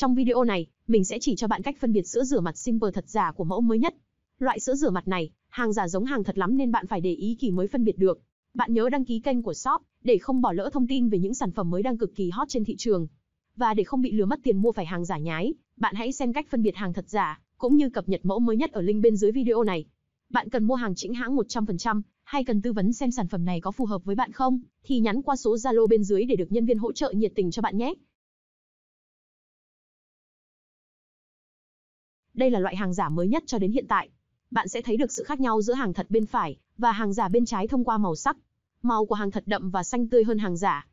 Trong video này, mình sẽ chỉ cho bạn cách phân biệt sữa rửa mặt Simple thật giả của mẫu mới nhất. Loại sữa rửa mặt này, hàng giả giống hàng thật lắm nên bạn phải để ý kỹ mới phân biệt được. Bạn nhớ đăng ký kênh của shop để không bỏ lỡ thông tin về những sản phẩm mới đang cực kỳ hot trên thị trường. Và để không bị lừa mất tiền mua phải hàng giả nhái, bạn hãy xem cách phân biệt hàng thật giả cũng như cập nhật mẫu mới nhất ở link bên dưới video này. Bạn cần mua hàng chính hãng 100% hay cần tư vấn xem sản phẩm này có phù hợp với bạn không thì nhắn qua số Zalo bên dưới để được nhân viên hỗ trợ nhiệt tình cho bạn nhé. Đây là loại hàng giả mới nhất cho đến hiện tại. Bạn sẽ thấy được sự khác nhau giữa hàng thật bên phải và hàng giả bên trái thông qua màu sắc. Màu của hàng thật đậm và xanh tươi hơn hàng giả.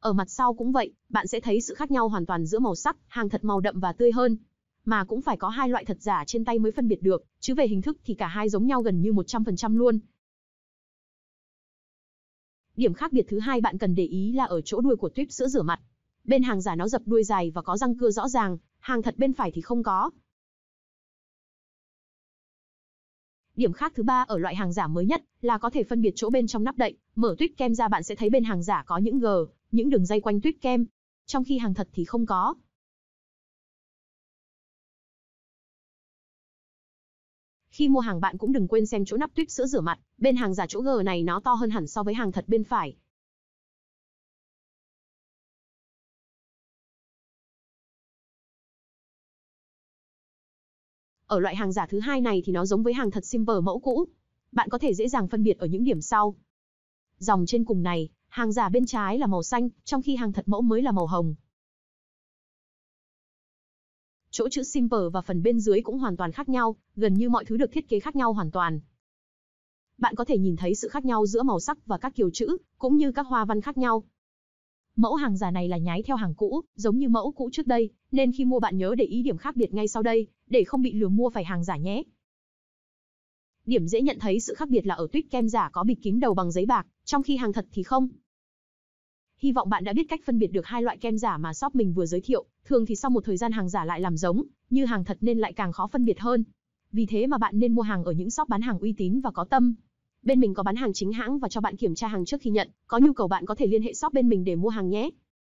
Ở mặt sau cũng vậy, bạn sẽ thấy sự khác nhau hoàn toàn giữa màu sắc, hàng thật màu đậm và tươi hơn. Mà cũng phải có hai loại thật giả trên tay mới phân biệt được, chứ về hình thức thì cả hai giống nhau gần như 100% luôn. Điểm khác biệt thứ hai bạn cần để ý là ở chỗ đuôi của tuyếp sữa rửa mặt bên hàng giả nó dập đuôi dài và có răng cưa rõ ràng, hàng thật bên phải thì không có. Điểm khác thứ ba ở loại hàng giả mới nhất là có thể phân biệt chỗ bên trong nắp đậy, mở tuyết kem ra bạn sẽ thấy bên hàng giả có những gờ, những đường dây quanh tuyết kem, trong khi hàng thật thì không có. Khi mua hàng bạn cũng đừng quên xem chỗ nắp tuyết sữa rửa mặt, bên hàng giả chỗ gờ này nó to hơn hẳn so với hàng thật bên phải, Ở loại hàng giả thứ hai này thì nó giống với hàng thật simple mẫu cũ. Bạn có thể dễ dàng phân biệt ở những điểm sau. Dòng trên cùng này, hàng giả bên trái là màu xanh, trong khi hàng thật mẫu mới là màu hồng. Chỗ chữ simple và phần bên dưới cũng hoàn toàn khác nhau, gần như mọi thứ được thiết kế khác nhau hoàn toàn. Bạn có thể nhìn thấy sự khác nhau giữa màu sắc và các kiểu chữ, cũng như các hoa văn khác nhau. Mẫu hàng giả này là nhái theo hàng cũ, giống như mẫu cũ trước đây, nên khi mua bạn nhớ để ý điểm khác biệt ngay sau đây để không bị lừa mua phải hàng giả nhé. Điểm dễ nhận thấy sự khác biệt là ở tuyết kem giả có bịt kín đầu bằng giấy bạc, trong khi hàng thật thì không. Hy vọng bạn đã biết cách phân biệt được hai loại kem giả mà shop mình vừa giới thiệu, thường thì sau một thời gian hàng giả lại làm giống, như hàng thật nên lại càng khó phân biệt hơn. Vì thế mà bạn nên mua hàng ở những shop bán hàng uy tín và có tâm. Bên mình có bán hàng chính hãng và cho bạn kiểm tra hàng trước khi nhận, có nhu cầu bạn có thể liên hệ shop bên mình để mua hàng nhé.